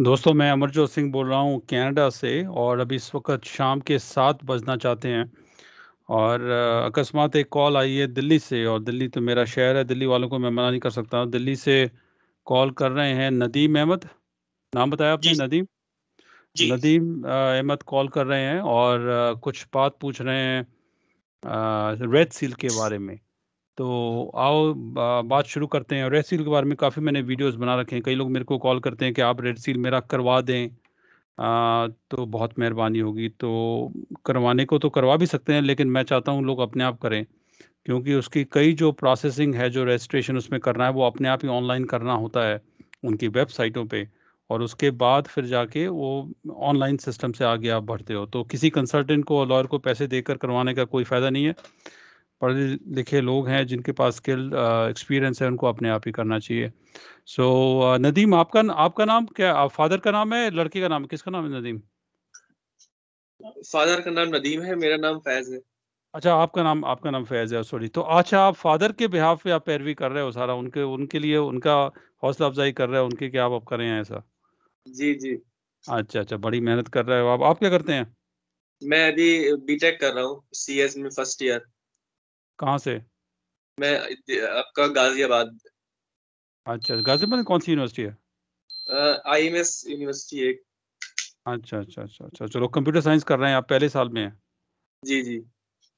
दोस्तों मैं अमरजोत सिंह बोल रहा हूँ कनाडा से और अभी इस वक्त शाम के सात बजना चाहते हैं और अकस्मात एक कॉल आई है दिल्ली से और दिल्ली तो मेरा शहर है दिल्ली वालों को मैं मना नहीं कर सकता दिल्ली से कॉल कर रहे हैं नदीम अहमद नाम बताया आपने नदीम नदीम अहमद कॉल कर रहे हैं और कुछ बात पूछ रहे हैं रेड सील के बारे में तो आओ बात शुरू करते हैं रेड सील के बारे में काफ़ी मैंने वीडियोस बना रखे हैं कई लोग मेरे को कॉल करते हैं कि आप रेड सील मेरा करवा दें आ, तो बहुत मेहरबानी होगी तो करवाने को तो करवा भी सकते हैं लेकिन मैं चाहता हूँ लोग अपने आप करें क्योंकि उसकी कई जो प्रोसेसिंग है जो रजिस्ट्रेशन उसमें करना है वो अपने आप ही ऑनलाइन करना होता है उनकी वेबसाइटों पर और उसके बाद फिर जाके वो ऑनलाइन सिस्टम से आगे आप बढ़ते हो तो किसी कंसल्टेंट को और लॉयर को पैसे देकर करवाने का कोई फ़ायदा नहीं है पढ़े लिखे लोग हैं जिनके पास स्किल एक्सपीरियंस है उनको अपने आप ही करना चाहिए सो so, नदीम आपका आपका नाम क्या आप फादर का नाम है लड़के का नाम किसका नाम है नदीम फादर का नाम नदीम है मेरा नाम फैज है अच्छा आपका नाम आपका नाम फैज है सॉरी तो अच्छा आप फादर के बिहाफ पे आप पैरवी कर रहे हो सारा उनके उनके लिए उनका हौसला अफजाई कर रहे हो उनके क्या आप, आप कर रहे हैं ऐसा जी जी अच्छा अच्छा बड़ी मेहनत कर रहे हो आप आप क्या करते हैं मैं अभी बीटेक कर रहा हूँ सीएस में फर्स्ट ईयर कहाँ से मैं आपका गाजियाबाद अच्छा गाजियाबाद कौन सी यूनिवर्सिटी है आई एम एस यूनिवर्सिटी एक अच्छा अच्छा अच्छा अच्छा चलो कंप्यूटर साइंस कर रहे हैं आप पहले साल में हैं जी जी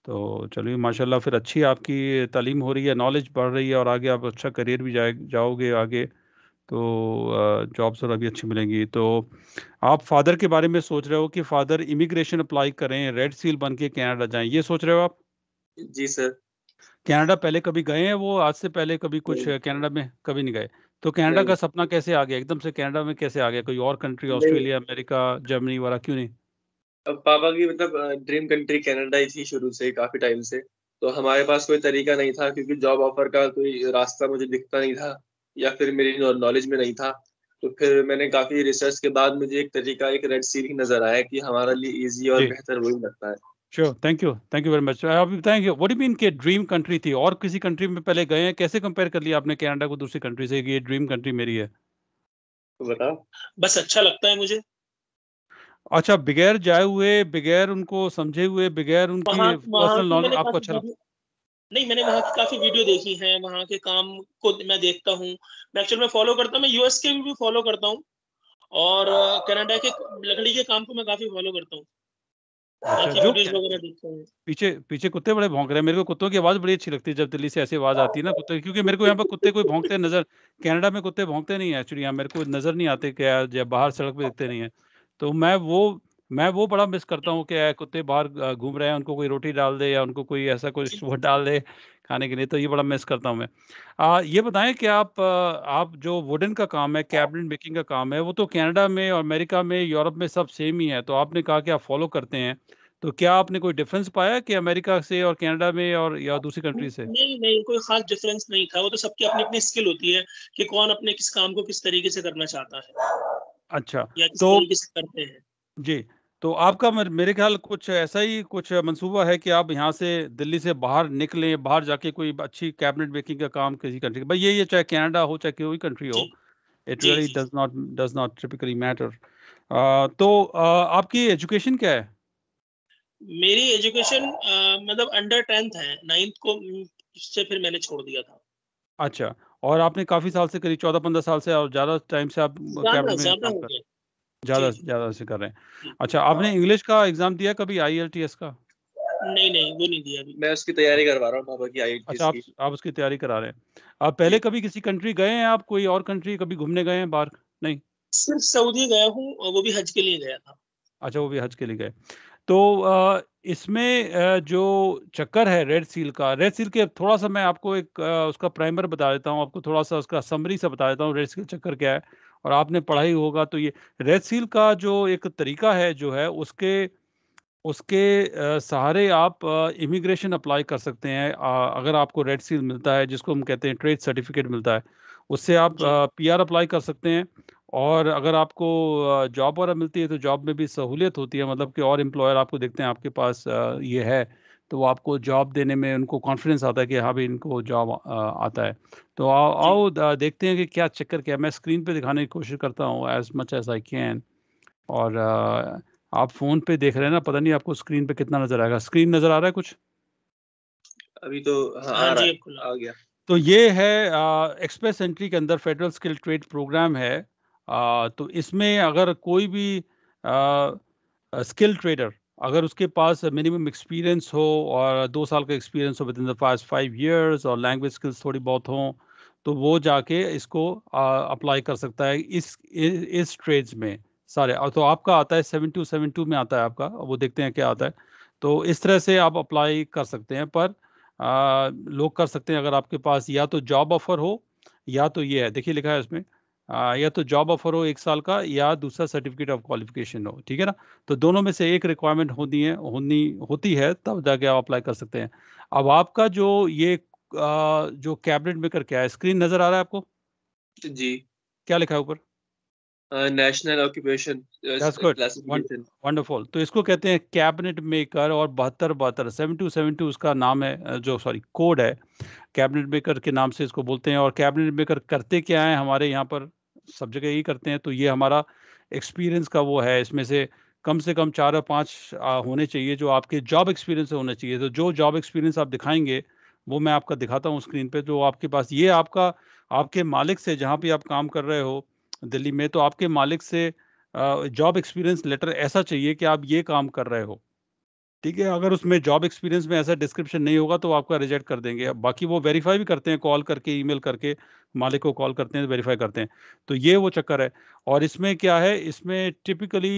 तो चलिए माशाल्लाह फिर अच्छी आपकी तालीम हो रही है नॉलेज बढ़ रही है और आगे आप अच्छा करियर भी जाए जाओगे आगे तो जॉब्स और अभी अच्छी मिलेंगी तो आप फादर के बारे में सोच रहे हो कि फादर इमिग्रेशन अप्लाई करें रेड सील बन के कैनेडा जाएं ये सोच रहे हो आप जी सर कनाडा पहले कभी गए हैं वो आज से पहले कभी कुछ कनाडा में कभी नहीं गए तो कनाडा का सपना कैसे आ गया एकदम से कनाडा में कैसे आ गया कोई और कंट्री ऑस्ट्रेलिया अमेरिका जर्मनी वाला क्यों नहीं अब पापा की मतलब ड्रीम कंट्री कनाडा ही थी शुरू से काफी टाइम से तो हमारे पास कोई तरीका नहीं था क्योंकि जॉब ऑफर का कोई रास्ता मुझे दिखता नहीं था या फिर मेरी नॉलेज में नहीं था तो फिर मैंने काफी रिसर्च के बाद मुझे एक तरीका एक रेड सी ही नजर आया कि हमारे लिए इजी और बेहतर वही लगता है sure thank you thank you very much आप बताएंगे व्हाट डू मीन के ड्रीम कंट्री थी और किसी कंट्री में पहले गए हैं कैसे कंपेयर कर लिया आपने कनाडा को दूसरी कंट्री से ये ड्रीम कंट्री मेरी है तो बताओ बस अच्छा लगता है मुझे अच्छा बगैर जाए हुए बगैर उनको समझे हुए बगैर उनकी पर्सनल नॉलेज आपको अच्छा लगता नहीं मैंने वहाँ की काफी वीडियो देखी है वहाँ के काम को मैं देखता हूँ मैं एक्चुअल में फॉलो करता हूँ मैं यूएस के भी फॉलो करता हूँ और कनाडा हाँ। uh, के लकड़ी के काम को मैं काफी फॉलो करता हूँ हाँ, पीछे पीछे कुत्ते बड़े भौंक रहे हैं मेरे को कुत्तों की आवाज बड़ी अच्छी लगती है जब दिल्ली से ऐसी आवाज आती है ना कुत्ते क्योंकि मेरे को यहाँ पर कुत्ते कोई भौंकते नजर कनाडा में कुत्ते भौंकते नहीं है एक्चुअली यहाँ मेरे को नजर नहीं आते क्या बाहर सड़क पे दिखते नहीं है तो मैं वो मैं वो बड़ा मिस करता हूँ कि कुत्ते बाहर घूम रहे हैं उनको कोई रोटी डाल दे या उनको कोई ऐसा कोई वो डाल दे खाने के लिए तो ये बड़ा मिस करता हूँ मैं आ, ये बताएं कि आप आप जो वुडन का काम है हाँ। कैबिनेट मेकिंग का काम है वो तो कनाडा में और अमेरिका में यूरोप में सब सेम ही है तो आपने कहा कि आप फॉलो करते हैं तो क्या आपने कोई डिफरेंस पाया कि अमेरिका से और कनाडा में और या हाँ, दूसरी कंट्री से नहीं नहीं कोई खास डिफरेंस नहीं था वो तो सबकी अपनी अपनी स्किल होती है कि कौन अपने किस काम को किस तरीके से करना चाहता है अच्छा या किस तो करते हैं जी तो आपका मेरे ख्याल कुछ ऐसा ही कुछ मंसूबा है कि आप यहाँ से दिल्ली से बाहर निकलें बाहर जाके कोई अच्छी कैबिनेट मेकिंग का काम किसी कंट्री भाई ये ये चाहे कनाडा हो चाहे कोई कंट्री हो it really does not does not typically matter तो uh, आपकी एजुकेशन क्या है मेरी एजुकेशन uh, मतलब अंडर टेंथ है नाइन्थ को से फिर मैंने छोड़ दिया था अच्छा और आपने काफी साल से करीब चौदह पंद्रह साल से और ज्यादा टाइम से आप कैबिनेट में ज़्यादा ज़्यादा से कर रहे हैं अच्छा आपने हाँ। इंग्लिश का एग्ज़ाम दिया कभी आई का नहीं नहीं वो नहीं दिया मैं उसकी तैयारी करवा रहा हूँ पापा की आई अच्छा आप, आप उसकी तैयारी करा रहे हैं आप पहले कभी किसी कंट्री गए हैं आप कोई और कंट्री कभी घूमने गए हैं बाहर नहीं सिर्फ सऊदी गया हूँ वो भी हज के लिए गया था अच्छा वो भी हज के लिए गए तो इसमें जो चक्कर है रेड सील का रेड सील के थोड़ा सा मैं आपको एक उसका प्राइमर बता देता हूँ आपको थोड़ा सा उसका समरी सा बता देता हूँ रेड सील चक्कर क्या है और आपने पढ़ाई होगा तो ये रेड सील का जो एक तरीका है जो है उसके उसके सहारे आप इमिग्रेशन अप्लाई कर सकते हैं अगर आपको रेड सील मिलता है जिसको हम कहते हैं ट्रेड सर्टिफिकेट मिलता है उससे आप पीआर अप्लाई कर सकते हैं और अगर आपको जॉब वगैरह मिलती है तो जॉब में भी सहूलियत होती है मतलब कि और एम्प्लॉयर आपको देखते हैं आपके पास ये है तो वो आपको जॉब देने में उनको कॉन्फिडेंस आता है कि हाँ भाई इनको जॉब आता है तो आओ आओ देखते हैं कि क्या चक्कर क्या मैं स्क्रीन पे दिखाने की कोशिश करता हूँ as much as I can और आप फोन पे देख रहे हैं ना पता नहीं आपको स्क्रीन पे कितना नजर आएगा स्क्रीन नजर आ रहा है कुछ अभी तो हाँ, हाँ आ, रहा है, आ गया तो ये है एक्सप्रेस एंट्री के अंदर फेडरल स्किल ट्रेड प्रोग्राम है आ, तो इसमें अगर कोई भी स्किल ट्रेडर अगर उसके पास मिनिमम एक्सपीरियंस हो और दो साल का एक्सपीरियंस हो within the past five years और लैंग्वेज स्किल्स थोड़ी बहुत हों तो वो जाके इसको अप्लाई कर सकता है इस इस ट्रेड्स में सारे और तो आपका आता है सेवन टू सेवन टू में आता है आपका वो देखते हैं क्या आता है तो इस तरह से आप अप्लाई कर सकते हैं पर आ, लोग कर सकते हैं अगर आपके पास या तो जॉब ऑफर हो या तो ये है देखिए लिखा है उसमें आ, या तो जॉब ऑफर हो एक साल का या दूसरा सर्टिफिकेट ऑफ क्वालिफिकेशन हो ठीक है ना तो दोनों में से एक रिक्वायरमेंट होनी है होनी होती है तब जाके आप अप्लाई कर सकते हैं अब आपका जो ये आ, जो कैबिनेट मेकर क्या है स्क्रीन नजर आ रहा है आपको जी क्या लिखा है ऊपर नेशनल ऑक्यूपेशन वंडरफुल तो इसको कहते हैं कैबिनेट मेकर और बहत्तर बहत्तर सेवन टू सेवन टू उसका नाम है जो सॉरी कोड है कैबिनेट मेकर के नाम से इसको बोलते हैं और कैबिनेट मेकर करते क्या है हमारे यहाँ पर सब जगह यही करते हैं तो ये हमारा एक्सपीरियंस का वो है इसमें से कम से कम चार या पाँच होने चाहिए जो आपके जॉब एक्सपीरियंस होने चाहिए तो जो जॉब एक्सपीरियंस आप दिखाएंगे वो मैं आपका दिखाता हूँ स्क्रीन पे जो आपके पास ये आपका आपके मालिक से जहाँ भी आप काम कर रहे हो दिल्ली में तो आपके मालिक से जॉब एक्सपीरियंस लेटर ऐसा चाहिए कि आप ये काम कर रहे हो ठीक है अगर उसमें जॉब एक्सपीरियंस में ऐसा डिस्क्रिप्शन नहीं होगा तो आपका रिजेक्ट कर देंगे बाकी वो वेरीफाई भी करते हैं कॉल करके ईमेल करके मालिक को कॉल करते हैं वेरीफाई करते हैं तो ये वो चक्कर है और इसमें क्या है इसमें टिपिकली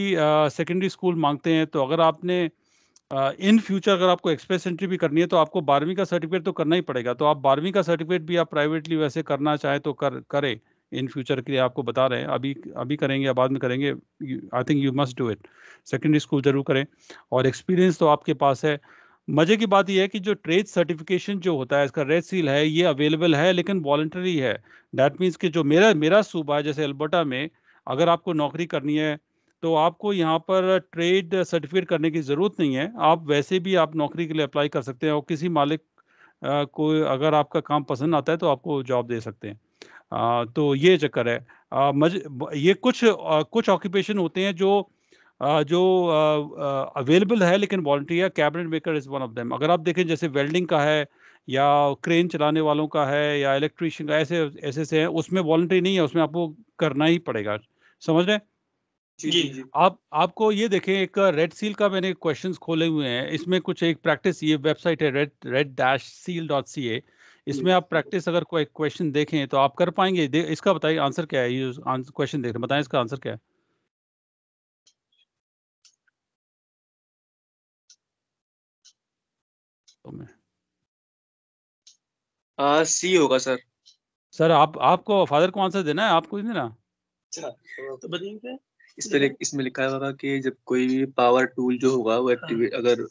सेकेंडरी स्कूल मांगते हैं तो अगर आपने इन uh, फ्यूचर अगर आपको एक्सप्रेस एंट्री भी करनी है तो आपको बारहवीं का सर्टिफिकेट तो करना ही पड़ेगा तो आप बारहवीं का सर्टिफिकेट भी आप प्राइवेटली वैसे करना चाहें तो कर करें इन फ्यूचर के लिए आपको बता रहे हैं अभी अभी करेंगे या बाद में करेंगे I think you must do it secondary school ज़रूर करें और एक्सपीरियंस तो आपके पास है मज़े की बात यह है कि जो ट्रेड सर्टिफिकेशन जो होता है इसका रेड सील है ये अवेलेबल है लेकिन वॉल्ट्री है डैट मीन्स कि जो मेरा मेरा सूबा है जैसे अल्बर्टा में अगर आपको नौकरी करनी है तो आपको यहाँ पर ट्रेड सर्टिफिकेट करने की ज़रूरत नहीं है आप वैसे भी आप नौकरी के लिए अप्लाई कर सकते हैं और किसी मालिक को अगर आपका काम पसंद आता है तो आपको जॉब दे सकते हैं तो ये चक्कर है मज ये कुछ कुछ ऑक्यूपेशन होते हैं जो जो अवेलेबल है लेकिन वॉल्ट्री है cabinet maker is one of them अगर आप देखें जैसे वेल्डिंग का है या क्रेन चलाने वालों का है या इलेक्ट्रिशियन का ऐसे ऐसे से है उसमें वॉल्ट्री नहीं है उसमें आपको करना ही पड़ेगा समझ रहे जी, जी, जी आप आपको ये देखें एक रेड सील का मैंने क्वेश्चंस खोले हुए हैं इसमें कुछ एक प्रैक्टिस ये वेबसाइट है red red dash seal dot C A इसमें आप प्रैक्टिस अगर कोई क्वेश्चन देखें तो आप कर पाएंगे इसका बताइए आंसर क्या है ये क्वेश्चन देख रहे बताएं इसका आंसर क्या है तो मैं आ, सी होगा सर सर आप आपको फादर को आंसर देना है आपको ही देना अच्छा, तो, तो बताइए इसमें लिखा होगा कि जब कोई भी पावर टूल जो होगा वो एक्टिवेट हाँ। अगर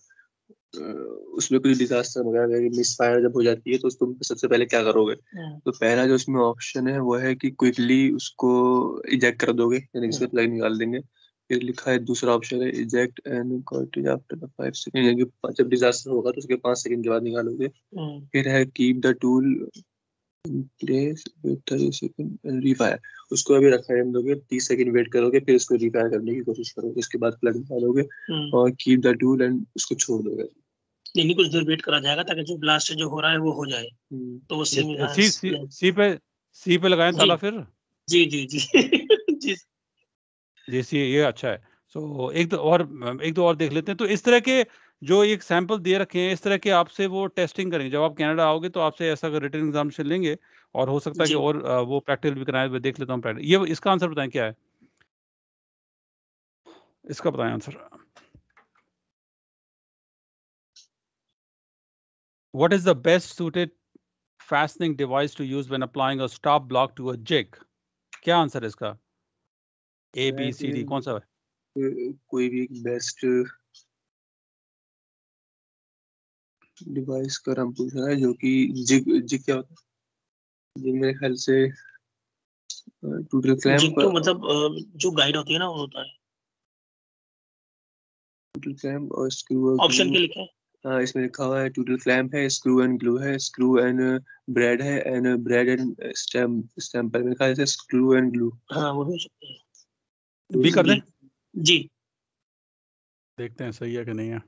उसमें कुछ डिजास्टर वगैरह मिस फायर जब हो जाती है तो तुम सबसे पहले क्या करोगे हाँ। तो पहला जो उसमें ऑप्शन है वो है कि क्विकली उसको इजेक्ट कर दोगे यानी कि प्लग हाँ। निकाल देंगे फिर लिखा है दूसरा ऑप्शन है eject and after the second यानी जब डिजास्टर होगा तो उसके पांच सेकंड के बाद निकालोगे हाँ। फिर है कीप द टूल उसको अभी रखा रहने दोगे तीस सेकंड वेट करोगे फिर उसको रिफायर करने की कोशिश करोगे उसके बाद प्लग निकालोगे और कीप द टूल एंड उसको छोड़ दोगे इन्हीं देर वेट करा जाएगा ताकि जो ब्लास्ट जो हो रहा है वो हो जाए हम्म। तो सी सी, सी, सी पे सी पे लगाए ताला फिर जी जी जी जी सी ये अच्छा है सो so, एक दो और एक दो और देख लेते हैं तो इस तरह के जो एक सैंपल दे रखे हैं इस तरह के आपसे वो टेस्टिंग करेंगे जब आप कनाडा आओगे तो आपसे ऐसा अगर रिटर्न एग्जामिनेशन लेंगे और हो सकता है कि और वो प्रैक्टिकल भी कराएं कराए देख लेता हूँ ये इसका आंसर बताएं क्या है इसका बताएं answer What is the best suited fastening device to use when applying a stop block to a jig? क्या आंसर है इसका ए बी सी डी कौन सा है कोई भी बेस्ट डिवाइस का नाम पूछा है जो कि जिग जिग क्या होता है जिग मेरे ख्याल से टू ड्रिल क्लैंप तो मतलब जो गाइड होती है ना वो होता है टू ड्रिल क्लैंप और स्क्रू ऑप्शन के लिखा है इसमें लिखा हुआ है टूटल क्लैम्प है स्क्रू एंड ग्लू है स्क्रू एंड ब्रेड है and bread and stamp staple पर लिखा है स्क्रू एंड ग्लू हाँ वो भी भी कर दें जी देखते हैं सही है कि नहीं है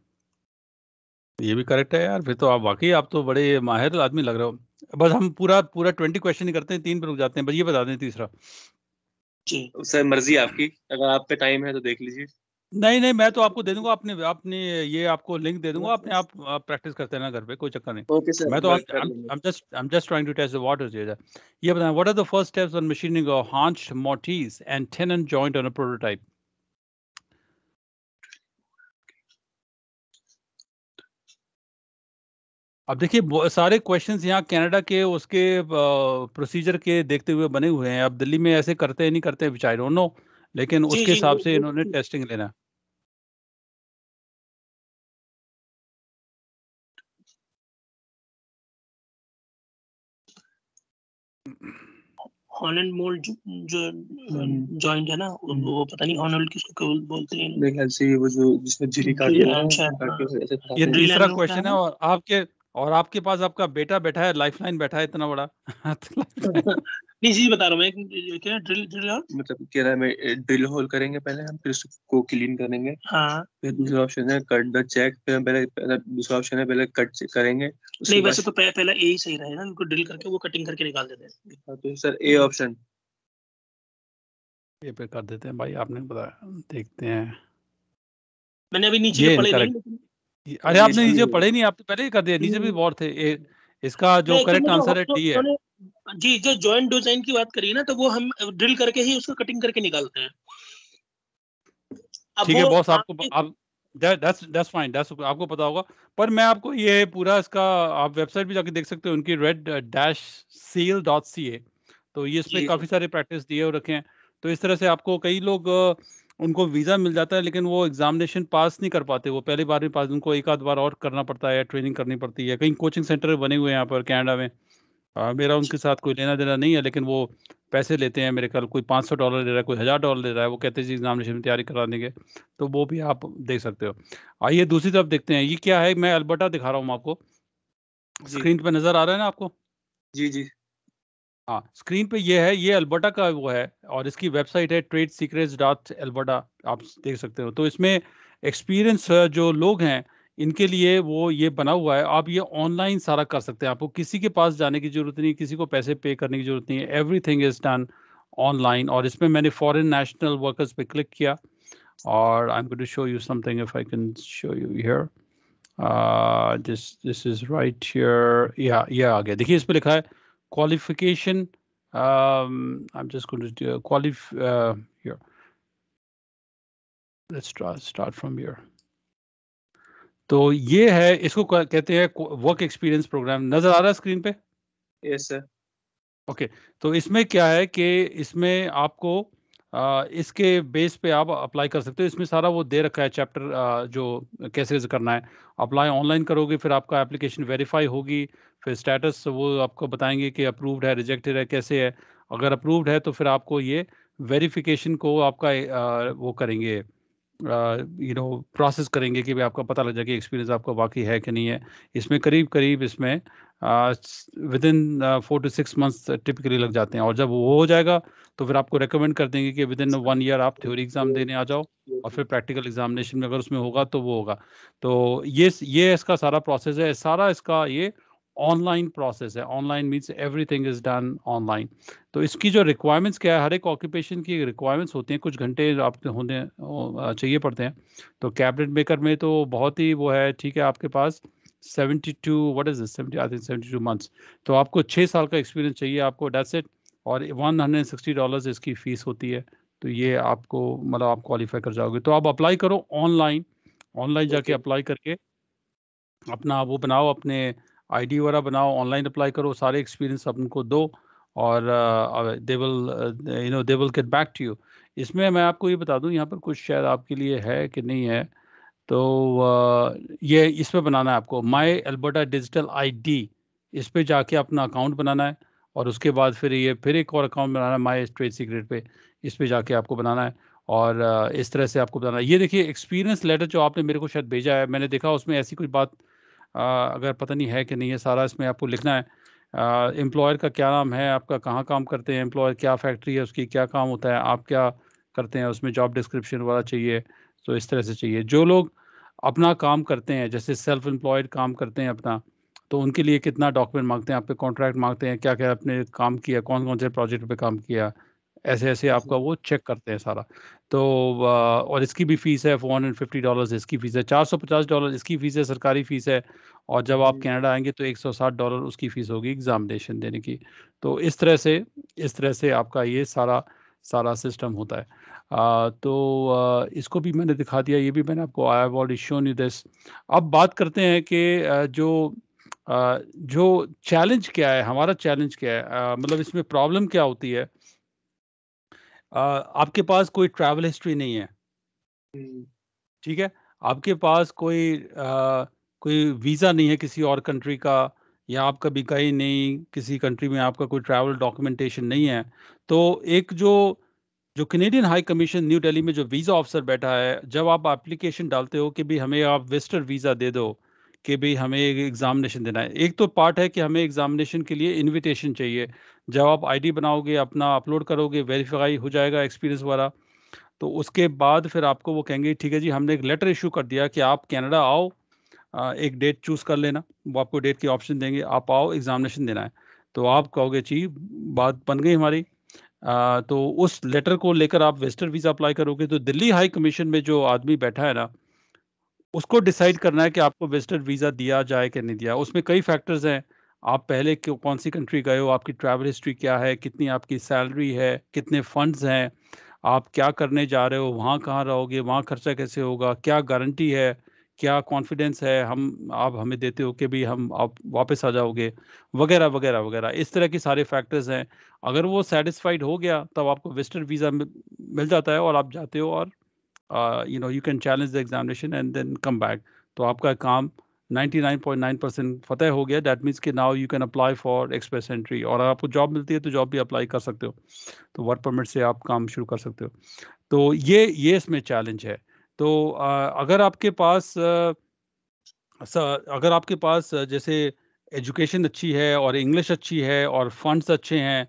ये भी करेक्ट है यार फिर तो आप वाकई आप तो बड़े माहिर आदमी लग रहे हो बस हम पूरा पूरा ट्वेंटी क्वेश्चन ही करते हैं तीन पे रुक जाते हैं बस ये बता दें तीसरा जी सर मर्जी आपकी अगर आप पे टाइम है तो देख लीजिए नहीं नहीं मैं तो आपको दे दूंगा अपने अपने ये आपको लिंक दे दूंगा अपने आप, आप प्रैक्टिस करते रहना घर पे कोई चक्कर नहीं ओके सर मैं तो I just I am just trying to test the waters here ये बताएं what are the first steps on machining of haunch mortise and tenon joint on a prototype अब देखिए सारे क्वेश्चंस यहाँ कनाडा के उसके प्रोसीजर के देखते हुए बने हुए हैं अब दिल्ली में ऐसे करते हैं नहीं करते विच आई डोंट नो लेकिन उसके हिसाब से इन्होंने टेस्टिंग लेना हॉलैंड मोल जो जॉइंट हम्म। है ना वो हम्म। पता नहीं हॉलैंड किसको क्या बोलते हैं मेरे ख्याल से वो जो जिसने झिरी काट गया ये तीसरा क्वेश्चन है और आपके और आपके पास आपका बेटा बैठा है लाइफलाइन बैठा है इतना बड़ा तो नहीं बता रहा हूँ क्या ड्रिल ड्रिल होल मतलब है ड्रिल होल करेंगे पहले हम फिर उसको क्लीन करेंगे हाँ फिर दूसरा ऑप्शन है कट द चेक फिर हम पहले दूसरा ऑप्शन है पहले कट करेंगे नहीं वैसे तो पहला ए ही सही रहेगा ड्रिल करके वो कटिंग करके निकाल देते हैं हाँ, तो सर ए ऑप्शन ये पे कर देते हैं भाई आपने बताया देखते हैं मैंने अभी नीचे पढ़े नहीं अरे आपने नीचे तो पढ़े नहीं आपने पहले ही कर दिया नीचे भी हम्म। थे इसका जो करेक्ट आंसर है टी है जी जो ज्वाइंट डिजाइन की बात करिए ना तो वो हम ड्रिल करके ही उसको कटिंग करके निकालते हैं ठीक है बॉस आपको आप दैट्स दैट्स फाइन दैट्स आपको पता होगा पर मैं आपको ये पूरा इसका आप वेबसाइट भी जाके देख सकते हो उनकी red dash seal dot C A तो ये इसमें काफ़ी सारे प्रैक्टिस दिए हुए रखे हैं तो इस तरह से आपको कई लोग उनको वीज़ा मिल जाता है लेकिन वो एग्जामिनेशन पास नहीं कर पाते वो पहली बार में पास उनको एक आध बार और करना पड़ता है ट्रेनिंग करनी पड़ती है कहीं कोचिंग सेंटर बने हुए हैं यहाँ पर कैनेडा में आ, हाँ, मेरा उनके साथ कोई लेना देना नहीं है लेकिन वो पैसे लेते हैं मेरे ख्याल कोई पाँच सौ डॉलर ले रहा है कोई हज़ार डॉलर ले रहा है वो कहते हैं जी एग्जामिनेशन में तैयारी कराने के तो वो भी आप देख सकते हो आइए दूसरी तरफ देखते हैं ये क्या है मैं अल्बर्टा दिखा रहा हूँ आपको स्क्रीन पे नज़र आ रहा है ना आपको जी जी हाँ स्क्रीन पे ये है ये अल्बर्टा का वो है और इसकी वेबसाइट है ट्रेड सीक्रेट्स डॉट अल्बर्टा आप देख सकते हो तो इसमें एक्सपीरियंस जो लोग हैं इनके लिए वो ये बना हुआ है आप ये ऑनलाइन सारा कर सकते हैं आपको किसी के पास जाने की जरूरत नहीं किसी को पैसे पे करने की जरूरत नहीं है everything is done online और इसमें मैंने फॉरन नेशनल वर्कर्स पे क्लिक किया और I am going to show you something if I can show you here this this is right here या या आ गया देखिए इस पे लिखा है qualification I am just going to qualify here let's start from here तो ये है इसको कहते हैं वर्क एक्सपीरियंस प्रोग्राम नजर आ रहा है स्क्रीन पे यस सर ओके तो इसमें क्या है कि इसमें आपको आ, इसके बेस पे आप अप्लाई कर सकते हो इसमें सारा वो दे रखा है चैप्टर जो कैसे करना है अप्लाई ऑनलाइन करोगे फिर आपका एप्लीकेशन वेरीफाई होगी फिर स्टेटस वो आपको बताएंगे कि अप्रूव्ड है रिजेक्टेड है कैसे है अगर अप्रूव्ड है तो फिर आपको ये वेरिफिकेशन को आपका आ, वो करेंगे यू नो प्रोसेस करेंगे कि भाई आपका पता लग जाए कि एक्सपीरियंस आपका बाकी है कि नहीं है इसमें करीब करीब इसमें within four to six months typically लग जाते हैं और जब वो हो जाएगा तो फिर आपको रिकमेंड कर देंगे कि विद इन वन ईयर आप थ्योरी एग्जाम देने आ जाओ और फिर प्रैक्टिकल एग्जामिनेशन में अगर उसमें होगा तो वो होगा तो ये ये इसका सारा प्रोसेस है सारा इसका ये ऑनलाइन प्रोसेस है online means everything is done online तो इसकी जो रिक्वायरमेंट्स क्या है हर एक ऑक्यूपेशन की रिक्वायरमेंट्स होती हैं कुछ घंटे आपके होने चाहिए पड़ते हैं तो कैबिनेट मेकर में तो बहुत ही वो है ठीक है आपके पास seventy two what is seventy I think two months तो आपको छः साल का एक्सपीरियंस चाहिए आपको और वन और सिक्सटी डॉलर इसकी फीस होती है तो ये आपको मतलब आप क्वालिफाई कर जाओगे तो आप अप्लाई करो ऑनलाइन ऑनलाइन जाके अप्लाई करके अपना वो बनाओ अपने आईडी वगैरह बनाओ ऑनलाइन अप्लाई करो सारे एक्सपीरियंस अपन को दो और they will you know they will get back to you इसमें मैं आपको ये बता दूं यहाँ पर कुछ शायद आपके लिए है कि नहीं है तो uh, ये इस पर बनाना है आपको माई अल्बर्टा डिजिटल आईडी इस पर जाके अपना अकाउंट बनाना है और उसके बाद फिर ये फिर एक और अकाउंट बनाना है माई ट्रेड सीक्रेट पे इस पर जाके आपको बनाना है और uh, इस तरह से आपको बनाना है ये देखिए एक्सपीरियंस लेटर जो आपने मेरे को शायद भेजा है मैंने देखा उसमें ऐसी कुछ बात अगर पता नहीं है कि नहीं है सारा इसमें आपको लिखना है एम्प्लॉयर का क्या नाम है आपका कहाँ काम करते हैं एम्प्लॉयर क्या फैक्ट्री है उसकी क्या काम होता है आप क्या करते हैं उसमें जॉब डिस्क्रिप्शन वाला चाहिए तो इस तरह से चाहिए जो लोग अपना काम करते हैं जैसे सेल्फ एम्प्लॉयड काम करते हैं अपना तो उनके लिए कितना डॉक्यूमेंट मांगते हैं आप पे कॉन्ट्रैक्ट मांगते हैं क्या क्या आपने काम किया कौन कौन से प्रोजेक्ट पे काम किया ऐसे ऐसे आपका वो चेक करते हैं सारा तो और इसकी भी फीस है फोर हंड्रेड फिफ्टी डॉलर इसकी फीस है चार सौ पचास डॉलर इसकी फीस है सरकारी फीस है और जब आप कनाडा आएंगे तो एक सौ साठ डॉलर उसकी फीस होगी एग्जामिनेशन देने की तो इस तरह से इस तरह से आपका ये सारा सारा सिस्टम होता है आ, तो आ, इसको भी मैंने दिखा दिया ये भी मैंने आपको I will already shown you this अब बात करते हैं कि जो आ, जो चैलेंज क्या है हमारा चैलेंज क्या है मतलब इसमें प्रॉब्लम क्या होती है आपके पास कोई ट्रैवल हिस्ट्री नहीं है हम्म। ठीक है आपके पास कोई आ, कोई वीज़ा नहीं है किसी और कंट्री का या आप कभी गए नहीं किसी कंट्री में आपका कोई ट्रैवल डॉक्यूमेंटेशन नहीं है तो एक जो जो Canadian high commission new Delhi में जो वीज़ा ऑफिसर बैठा है जब आप एप्लीकेशन डालते हो कि भी हमें आप वेस्टर्न वीज़ा दे दो कि भाई हमें एग्ज़ामिनेशन देना है एक तो पार्ट है कि हमें एग्ज़ामिनेशन के लिए इनविटेशन चाहिए जब आप आईडी बनाओगे अपना अपलोड करोगे वेरीफाई हो जाएगा एक्सपीरियंस वाला तो उसके बाद फिर आपको वो कहेंगे ठीक है जी हमने एक लेटर इशू कर दिया कि आप कैनेडा आओ एक डेट चूज़ कर लेना वो आपको डेट की ऑप्शन देंगे आप आओ एग्ज़ामिनेशन देना है तो आप कहोगे जी बात बन गई हमारी आ, तो उस लेटर को लेकर आप वेस्टर्न वीज़ा अप्लाई करोगे तो दिल्ली हाई कमीशन में जो आदमी बैठा है ना उसको डिसाइड करना है कि आपको विजिटर वीज़ा दिया जाए कि नहीं दिया उसमें कई फैक्टर्स हैं आप पहले कौन सी कंट्री गए हो आपकी ट्रैवल हिस्ट्री क्या है कितनी आपकी सैलरी है कितने फंड्स हैं आप क्या करने जा रहे हो वहाँ कहाँ रहोगे वहाँ खर्चा कैसे होगा क्या गारंटी है क्या कॉन्फिडेंस है हम आप हमें देते हो कि भी हम आप वापस आ जाओगे वगैरह वगैरह वगैरह इस तरह के सारे फैक्टर्स हैं अगर वो सेटिस्फाइड हो गया तब आपको विजिटर वीज़ा मिल जाता है और आप जाते हो और you know you can challenge the examination and then come back तो आपका काम 99.9 परसेंट फतेह हो गया दैट मीन्स कि now you can apply for express entry और आपको जॉब मिलती है तो जॉब भी अप्लाई कर सकते हो तो वर्क परमिट से आप काम शुरू कर सकते हो तो ये ये इसमें चैलेंज है तो uh, अगर आपके पास uh, अगर आपके पास uh, जैसे एजुकेशन अच्छी है और इंग्लिश अच्छी है और फंड्स अच्छे हैं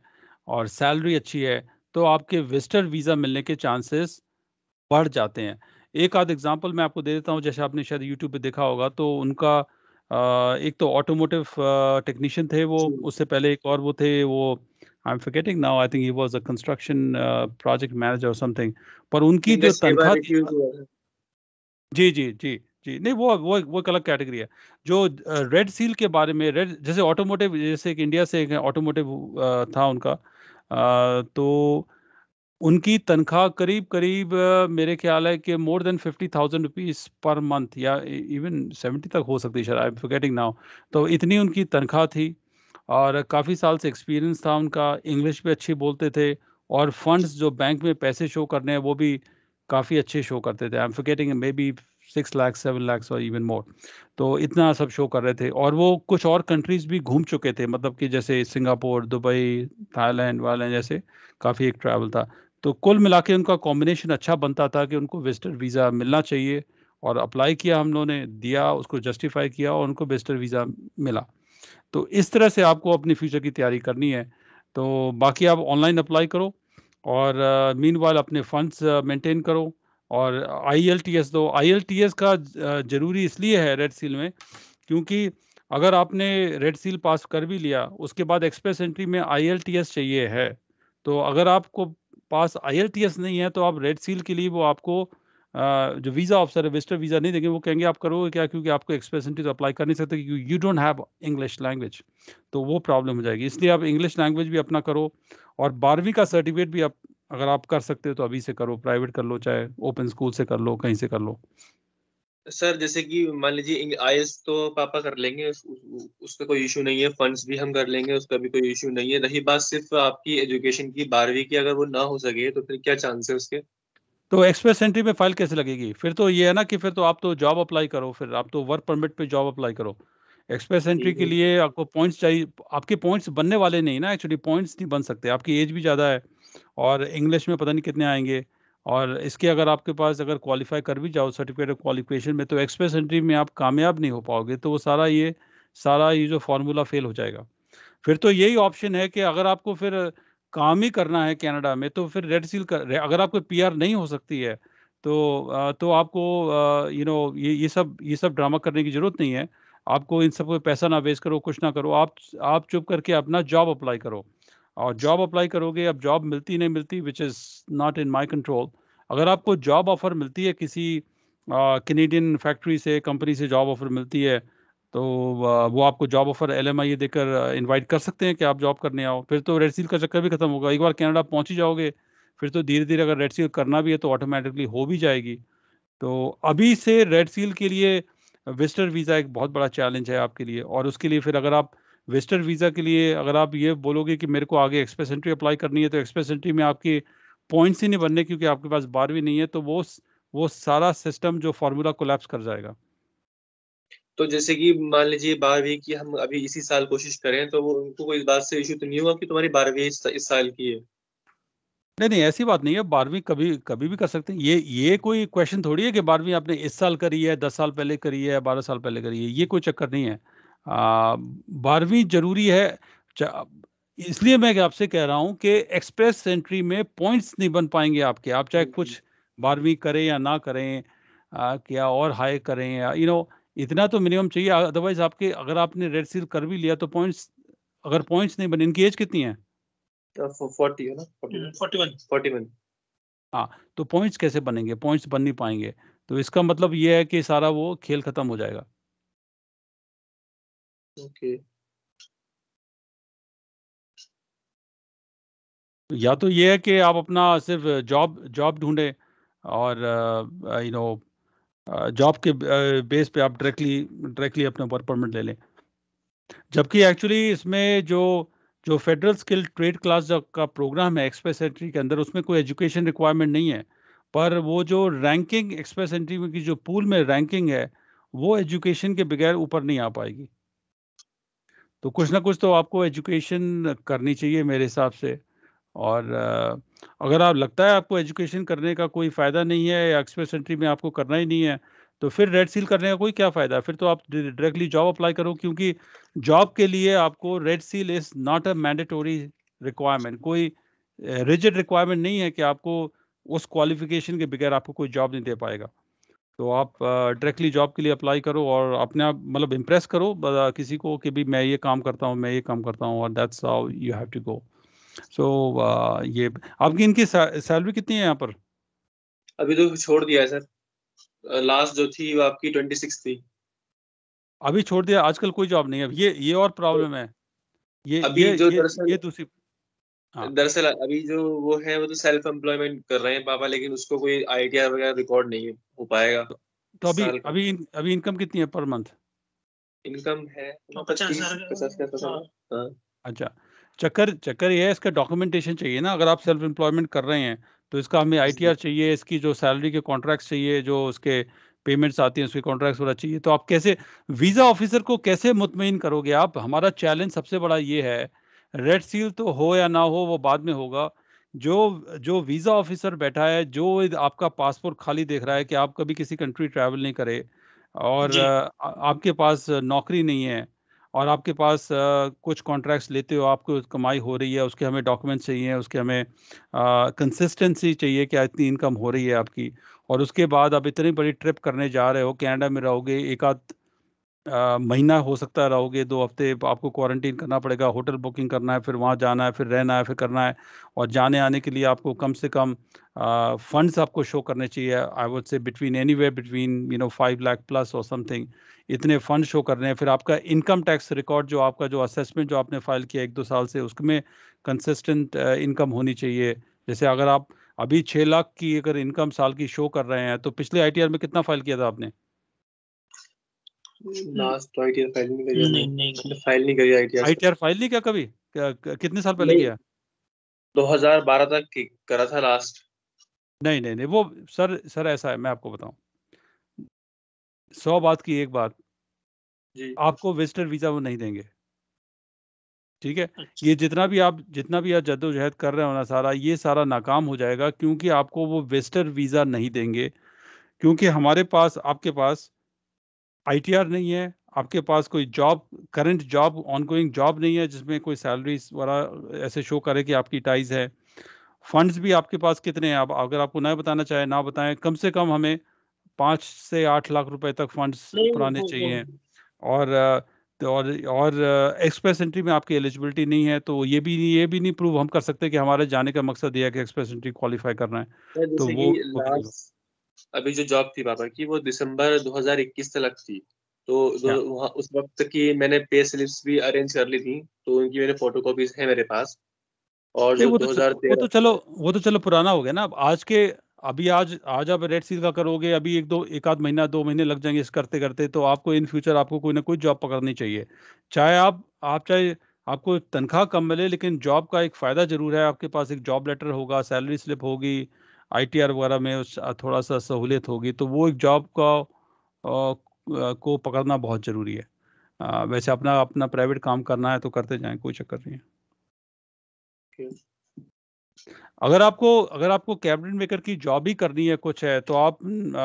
और सैलरी अच्छी है तो आपके विजिटर वीज़ा मिलने के चांसेस बढ़ जाते हैं एक आध एग्जाम्पल मैं आपको दे देता हूँ जैसे आपने शायद यूट्यूब पे देखा होगा तो उनका एक तो ऑटोमोटिव टेक्नीशियन थे वो उससे पहले एक और वो थे वो I am forgetting now I think he was a construction project manager something पर उनकी जो तनख्वाह थी जी जी जी जी नहीं वो वो वो एक अलग कैटेगरी है जो रेड सील के बारे में रेड जैसे ऑटोमोटिव जैसे एक इंडिया से एक ऑटोमोटिव था उनका uh, तो उनकी तनख्वाह करीब करीब मेरे ख्याल है कि more than fifty thousand rupees per month या इवन e, सेवेंटी तक हो सकती है शायद आई एम फॉरगेटिंग नाउ तो इतनी उनकी तनख्वाह थी और काफ़ी साल से एक्सपीरियंस था उनका इंग्लिश भी अच्छी बोलते थे और फंड्स जो बैंक में पैसे शो करने हैं वो भी काफ़ी अच्छे शो करते थे I am forgetting maybe six lakh seven lakhs और इवन मोर तो इतना सब शो कर रहे थे और वो कुछ और कंट्रीज भी घूम चुके थे मतलब कि जैसे सिंगापुर दुबई थाईलैंड वालैंड जैसे काफ़ी एक ट्रैवल था तो कुल मिला के उनका कॉम्बिनेशन अच्छा बनता था कि उनको विजिटर वीज़ा मिलना चाहिए और अप्लाई किया हम लोगों ने दिया उसको जस्टिफाई किया और उनको विजिटर वीज़ा मिला तो इस तरह से आपको अपनी फ्यूचर की तैयारी करनी है तो बाकी आप ऑनलाइन अप्लाई करो और मीन uh, अपने फंड्स मेंटेन uh, करो और आई एल टी एस दो आई एल टी एस का ज़रूरी इसलिए है रेड सील में क्योंकि अगर आपने रेड सील पास कर भी लिया उसके बाद एक्सप्रेस एंट्री में आई एल टी एस चाहिए है तो अगर आपको पास आई नहीं है तो आप रेड सील के लिए वो आपको जो वीज़ा ऑफिसर है वेस्टर वीज़ा नहीं देंगे वो कहेंगे आप करोगे क्या क्योंकि आपको एक्सप्रेस एंट्री तो अप्लाई कर नहीं सकते क्योंकि you don't have English language तो वो प्रॉब्लम हो जाएगी इसलिए आप इंग्लिश लैंग्वेज भी अपना करो और बारहवीं का सर्टिफिकेट भी आप अगर आप कर सकते हो तो अभी से करो प्राइवेट कर लो चाहे ओपन स्कूल से कर लो कहीं से कर लो सर जैसे कि मान लीजिए आई तो पापा कर लेंगे उस, उस, उसका कोई इशू नहीं है फंड्स भी हम कर लेंगे उसका भी कोई इशू नहीं है रही बात सिर्फ आपकी एजुकेशन की बारहवीं की अगर वो ना हो सके तो फिर क्या चांस है उसके तो एक्सप्रेस एंट्री में फाइल कैसे लगेगी फिर तो ये है ना कि फिर तो आप तो जॉब अप्लाई करो फिर आप तो वर्क परमिट पे जॉब अप्लाई करो एक्सप्रेस एंट्री के लिए आपको पॉइंट्स चाहिए आपके पॉइंट्स बनने वाले नहीं ना एक्चुअली पॉइंट्स नहीं बन सकते आपकी एज भी ज़्यादा है और इंग्लिश में पता नहीं कितने आएंगे और इसके अगर आपके पास अगर क्वालिफाई कर भी जाओ सर्टिफिकेट ऑफ क्वालिफिकेशन में तो एक्सप्रेस एंट्री में आप कामयाब नहीं हो पाओगे तो वो सारा ये सारा ये जो फार्मूला फेल हो जाएगा फिर तो यही ऑप्शन है कि अगर आपको फिर काम ही करना है कनाडा में तो फिर रेड सील कर अगर आपको पीआर नहीं हो सकती है तो तो आपको यू नो ये ये सब ये सब ड्रामा करने की ज़रूरत नहीं है आपको इन सब पे पैसा ना वेस्ट करो कुछ ना करो आप आप चुप करके अपना जॉब अप्लाई करो और जॉब अप्लाई करोगे अब जॉब मिलती नहीं मिलती which is not in my control अगर आपको जॉब ऑफर मिलती है किसी कैनेडियन फैक्ट्री से कंपनी से जॉब ऑफर मिलती है तो वो आपको job offer L M I देकर इन्वाइट कर सकते हैं कि आप जॉब करने आओ फिर तो रेड सील का चक्कर भी खत्म होगा एक बार कनाडा पहुंच ही जाओगे फिर तो धीरे धीरे अगर रेड सील करना भी है तो ऑटोमेटिकली हो भी जाएगी तो अभी से रेड सील के लिए वेस्टर वीज़ा एक बहुत बड़ा चैलेंज है आपके लिए और उसके लिए फिर अगर आप वेस्टर वीज़ा के लिए अगर आप ये बोलोगे कि मेरे को आगे एक्सप्रेस एंट्री अप्लाई करनी है तो एक्सप्रेस एंट्री में आपकी पॉइंट्स ही नहीं बनने क्योंकि आपके पास बार भी नहीं है तो वो वो सारा सिस्टम जो फॉर्मूला कोलैप्स कर जाएगा तो जैसे कि मान लीजिए बारहवीं की हम अभी इसी साल कोशिश करें तो वो उनको कोई इस बात से इशू तो नहीं होगा कि तुम्हारी बारहवीं इस, इस साल की है नहीं नहीं ऐसी बात नहीं है बारहवीं कभी कभी भी कर सकते हैं ये ये कोई क्वेश्चन थोड़ी है कि बारहवीं आपने इस साल करी है दस साल पहले करी है बारह साल पहले करी है ये कोई चक्कर नहीं है बारहवीं जरूरी है इसलिए मैं आपसे कह रहा हूं कि एक्सप्रेस एंट्री में पॉइंट्स नहीं बन पाएंगे आपके आप चाहे कुछ बारहवीं करें या ना करें आ, क्या और हाई करें या यू नो इतना तो मिनिमम चाहिए अदरवाइज आपके अगर आपने रेड सील कर भी लिया तो पॉइंट्स अगर पॉइंट्स नहीं बने इनकी एज कितनी है तो hmm, हाँ तो पॉइंट्स कैसे बनेंगे पॉइंट्स बन नहीं पाएंगे तो इसका मतलब ये है कि सारा वो खेल खत्म हो जाएगा ओके okay. या तो ये है कि आप अपना सिर्फ जॉब जॉब ढूंढे और यू नो जॉब के बेस पे आप डायरेक्टली डायरेक्टली अपना वर्क परमिट ले लें जबकि एक्चुअली इसमें जो जो फेडरल स्किल ट्रेड क्लास का प्रोग्राम है एक्सप्रेस एंट्री के अंदर उसमें कोई एजुकेशन रिक्वायरमेंट नहीं है पर वो जो रैंकिंग एक्सप्रेस एंट्री की जो पूल में रैंकिंग है वो एजुकेशन के बगैर ऊपर नहीं आ पाएगी तो कुछ ना कुछ तो आपको एजुकेशन करनी चाहिए मेरे हिसाब से और अगर आप लगता है आपको एजुकेशन करने का कोई फ़ायदा नहीं है या एक्सप्रेस एंट्री में आपको करना ही नहीं है तो फिर रेड सील करने का कोई क्या फ़ायदा फिर तो आप डायरेक्टली जॉब अप्लाई करो क्योंकि जॉब के लिए आपको red seal is not a mandatory requirement कोई रिजिड रिक्वायरमेंट नहीं है कि आपको उस क्वालिफिकेशन के बगैर आपको कोई जॉब नहीं दे पाएगा तो आप डायरेक्टली जॉब के लिए अप्लाई करो और अपने आप मतलब इम्प्रेस करो किसी को कि भी मैं ये काम करता हूँ मैं ये काम करता हूँ और that's how you have to go so so, uh, ये आपकी इनकी सैलरी कितनी है यहाँ पर अभी तो छोड़ दिया है सर लास्ट जो थी वो आपकी ट्वेंटी सिक्स थी अभी छोड़ दिया आजकल कोई जॉब नहीं है ये ये और प्रॉब्लम है ये अभी ये, जो ये, ये दूसरी हाँ। दरअसल अभी जो वो है वो तो सेल्फ एम्प्लॉयमेंट कर रहे हैं पापा लेकिन उसको कोई आईटीआर वगैरह रिकॉर्ड नहीं हो पाएगा तो, तो अभी अभी इन, अभी इनकम कितनी है पर मंथ इनकम है तो पचास हाँ। हाँ। अच्छा चक्कर चक्कर ये है इसका डॉक्यूमेंटेशन चाहिए ना अगर आप सेल्फ एम्प्लॉयमेंट कर रहे हैं तो इसका हमें आई चाहिए इसकी जो सैलरी के कॉन्ट्रैक्ट चाहिए जो उसके पेमेंट्स आती हैं उसके कॉन्ट्रैक्ट वगैरह चाहिए तो आप कैसे वीज़ा ऑफिसर को कैसे मुतमिन करोगे आप हमारा चैलेंज सबसे बड़ा ये है रेड सील तो हो या ना हो वो बाद में होगा जो जो वीज़ा ऑफिसर बैठा है जो आपका पासपोर्ट खाली देख रहा है कि आप कभी किसी कंट्री ट्रैवल नहीं करे और आपके पास नौकरी नहीं है और आपके पास कुछ कॉन्ट्रैक्ट्स लेते हो आपको कमाई हो रही है उसके हमें डॉक्यूमेंट्स चाहिए उसके हमें कंसिस्टेंसी चाहिए क्या इतनी इनकम हो रही है आपकी और उसके बाद आप इतनी बड़ी ट्रिप करने जा रहे हो कनाडा में रहोगे एक आध महीना हो सकता है रहोगे दो हफ्ते आपको क्वारंटीन करना पड़ेगा होटल बुकिंग करना है फिर वहाँ जाना है फिर रहना है फिर करना है और जाने आने के लिए आपको कम से कम फंड्स आपको शो करने चाहिए I would say between any between you know five lakh plus और समथिंग इतने फंड शो कर रहे हैं फिर आपका इनकम टैक्स रिकॉर्ड जो आपका जो असेसमेंट जो आपने फाइल किया एक दो साल से उसमें कंसिस्टेंट इनकम होनी चाहिए जैसे अगर आप अभी छः लाख की अगर इनकम साल की शो कर रहे हैं तो पिछले आई में कितना फाइल किया था आपने लास्ट आईटीआर फाइल नहीं करी नहीं नहीं फाइल नहीं करी आईटीआर आईटीआर फाइल नहीं किया कभी कितने साल पहले किया 2012 तक करा था लास्ट नहीं नहीं नहीं वो सर सर ऐसा है मैं आपको बताऊं सौ बात की एक बात जी। आपको वेस्टर्न वीजा वो नहीं देंगे ठीक है अच्छा। ये जितना भी आप जितना भी आप जद्दोजहद कर रहे हो ना सारा ये सारा नाकाम हो जाएगा क्योंकि आपको वो वेस्टर्न वीज़ा नहीं देंगे क्योंकि हमारे पास आपके पास आईटीआर नहीं है आपके पास कोई job current job ongoing job नहीं है जिसमें कोई सैलरीज वगैरह ऐसे शो करे कि आपकी टाइज है फंड्स भी आपके पास कितने हैं आप अगर आपको ना बताना चाहे ना बताएं कम से कम हमें पाँच से आठ लाख रुपए तक फंड्स पुराने चाहिए और और और एक्सप्रेस एंट्री में आपकी एलिजिबिलिटी नहीं है तो ये भी ये भी नहीं प्रूव हम कर सकते कि हमारे जाने का मकसद यह है कि एक्सप्रेस एंट्री क्वालिफाई करना है तो वो, अभी जो जॉब थी बाबा की वो दिसंबर 2021 से लग थी तो अच्छा। वहाँ उस वक्त की मैंने पे स्लिप्स भी अरेंज कर ली थी तो उनकी मेरे फोटो कॉपीज है मेरे पास और वो, तो, वो तो चलो वो तो चलो पुराना हो गया ना अब आज के अभी आज आज आप रेड सील का करोगे अभी एक दो एक आध महीना दो महीने लग जाएंगे इस करते करते तो आपको इन फ्यूचर आपको कोई ना कोई जॉब पकड़नी चाहिए चाहे आप आप चाहे आपको तनख्वाह कम मिले लेकिन जॉब का एक फ़ायदा ज़रूर है आपके पास एक जॉब लेटर होगा सैलरी स्लिप होगी आई वगैरह में थोड़ा सा सहूलियत होगी तो वो एक जॉब का को पकड़ना बहुत ज़रूरी है वैसे अपना अपना प्राइवेट काम करना है तो करते जाए कोई चक्कर नहीं है okay. अगर आपको अगर आपको कैबिनेट मेकर की जॉब ही करनी है कुछ है तो आप आ,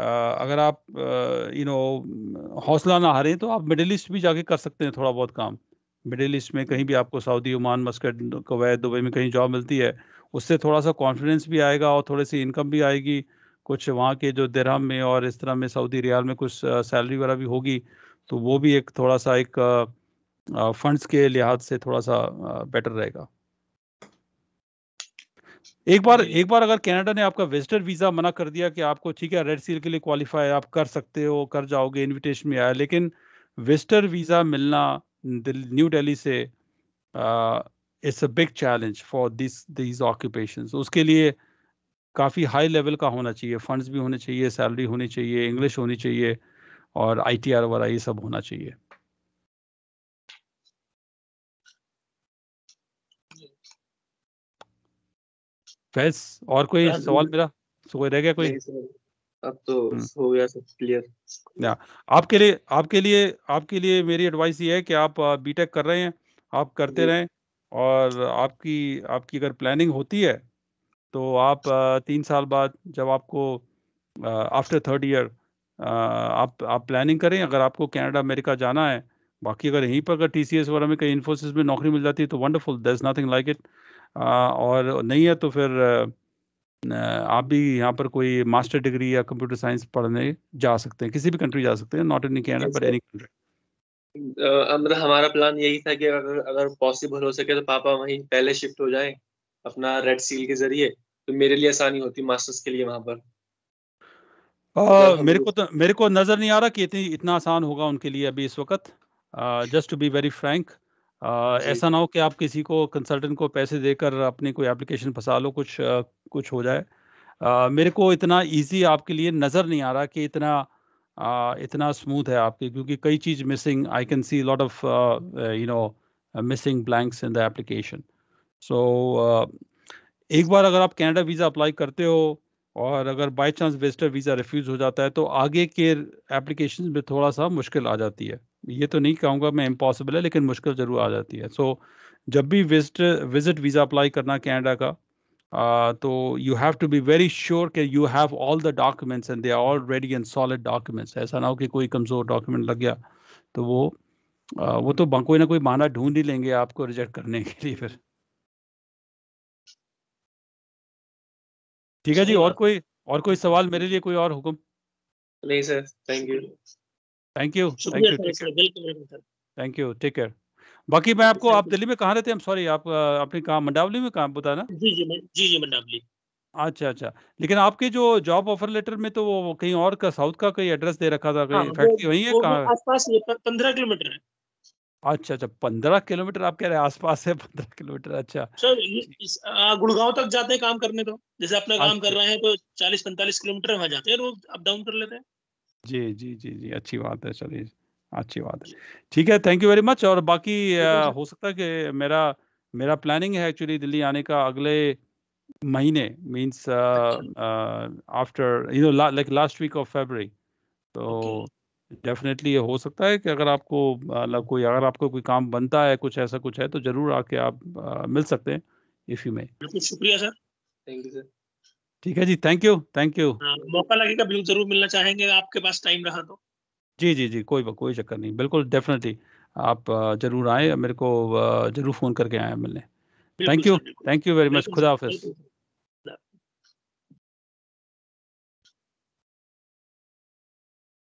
आ, अगर आप यू नो हौसला ना हारें तो आप मिडिल ईस्ट भी जाके कर सकते हैं थोड़ा बहुत काम मिडिल ईस्ट में कहीं भी आपको Saudi Oman Muscat Kuwait Dubai में कहीं जॉब मिलती है उससे थोड़ा सा कॉन्फिडेंस भी आएगा और थोड़ी सी इनकम भी आएगी कुछ वहाँ के जो दरहम में और इस तरह में सऊदी रियाल में कुछ सैलरी वगैरह भी होगी तो वो भी एक थोड़ा सा एक फंड्स के लिहाज से थोड़ा सा बेटर रहेगा एक बार एक बार अगर कनाडा ने आपका विजिटर वीजा मना कर दिया कि आपको ठीक है रेड सील के लिए क्वालिफाई आप कर सकते हो कर जाओगे इनविटेशन में आया लेकिन विजिटर वीजा मिलना न्यू दिल्ली से it's a big challenge for this this occupation उसके लिए काफ़ी हाई लेवल का होना चाहिए फंड्स भी होने चाहिए सैलरी होनी चाहिए इंग्लिश होनी चाहिए और आई टी आर वगैरह ये सब होना चाहिए फैज और कोई सवाल मेरा तो कोई रह गया कोई अब तो हम्म। हो गया सब क्लियर या आपके लिए आपके लिए आपके लिए मेरी एडवाइस ये है कि आप बीटेक कर रहे हैं आप करते रहें और आपकी आपकी अगर प्लानिंग होती है तो आप तीन साल बाद जब आपको आफ्टर थर्ड ईयर आप आप प्लानिंग करें अगर आपको कनाडा अमेरिका जाना है बाकी अगर यहीं पर अगर टी सी एस वगैरह में कहीं इन्फोसिस में नौकरी मिल जाती है तो wonderful is nothing like it और नहीं है तो फिर आप भी यहाँ पर कोई मास्टर डिग्री या कंप्यूटर साइंस पढ़ने जा सकते हैं किसी भी कंट्री जा सकते हैं not in Canada but any country मतलब हमारा प्लान यही था कि अगर अगर पॉसिबल हो सके तो पापा वहीं पहले शिफ्ट हो जाएं अपना रेड सील के जरिए तो मेरे लिए आसानी होती मास्टर्स के लिए वहां पर आ, मेरे को तो मेरे को नजर नहीं आ रहा कि इतनी इतना आसान होगा उनके लिए अभी इस वक्त just to be very frank ऐसा ना हो कि आप किसी को कंसल्टेंट को पैसे देकर अपनी कोई एप्लीकेशन फंसा लो, कुछ कुछ हो जाए। मेरे को इतना ईज़ी आपके लिए नज़र नहीं आ रहा कि इतना इतना स्मूथ है आपके क्योंकि कई चीज़ missing I can see lot of you know missing blanks in the application. So एक बार अगर आप कनाडा वीज़ा अप्लाई करते हो और अगर by chance visitor visa refuse हो जाता है, तो आगे के एप्लीकेशन में थोड़ा-सा मुश्किल आ जाती है। ये तो नहीं कहूँगा मैं इम्पॉसिबल है लेकिन मुश्किल ज़रूर आ जाती है सो so, जब भी विजिट विजिट वीज़ा अप्लाई करना कैनेडा का Uh, तो you have to be very sure कि you have all the documents and they are all ready and solid documents ऐसा ना हो कि कोई कमज़ोर डॉक्यूमेंट लग गया तो वो आ, वो तो कोई ना कोई माना ढूंढ ही लेंगे आपको रिजेक्ट करने के लिए फिर ठीक है जी और कोई और कोई सवाल मेरे लिए कोई और हुक्म नहीं sir thank you thank you thank you thank you take care बाकी मैं आपको आप दिल्ली में कहाँ रहते हैं सॉरी आप अपने कहा मंडावली में कहाँ बताना जी जी जी जी मंडावली अच्छा अच्छा लेकिन आपके जो जॉब ऑफर लेटर में तो वो कहीं और का साउथ का कोई एड्रेस दे रखा था हाँ, कहीं फैक्ट्री वही है कहाँ आसपास ये पंद्रह किलोमीटर है अच्छा अच्छा पंद्रह किलोमीटर आप कह रहे हैं आसपास है पंद्रह किलोमीटर अच्छा गुड़गांव तक जाते हैं काम करने तो जैसे अपना काम कर अच्छा। रहे हैं तो चालीस पैंतालीस किलोमीटर वहाँ जाते हैं रोज अप डाउन कर लेते हैं जी जी जी जी अच्छी बात है चलिए अच्छी बात है ठीक है थैंक यू वेरी मच और बाकी हो सकता है कि मेरा मेरा प्लानिंग है एक्चुअली दिल्ली आने का अगले महीने means after you know like last week of February तो डेफिनेटली ये हो सकता है कि अगर आपको मतलब कोई अगर आपको कोई काम बनता है कुछ ऐसा कुछ है तो जरूर आके आप आ, मिल सकते हैं इफ यू मे बिल्कुल शुक्रिया सर थैंक यू सर ठीक है जी थैंक यू थैंक यू मौका लगेगा बिल्कुल जरूर मिलना चाहेंगे आपके पास टाइम रहा तो जी जी जी कोई कोई चक्कर नहीं बिल्कुल डेफिनेटली आप जरूर आए मेरे को जरूर फ़ोन करके आए मिलने thank you thank you very much खुदा हाफिज़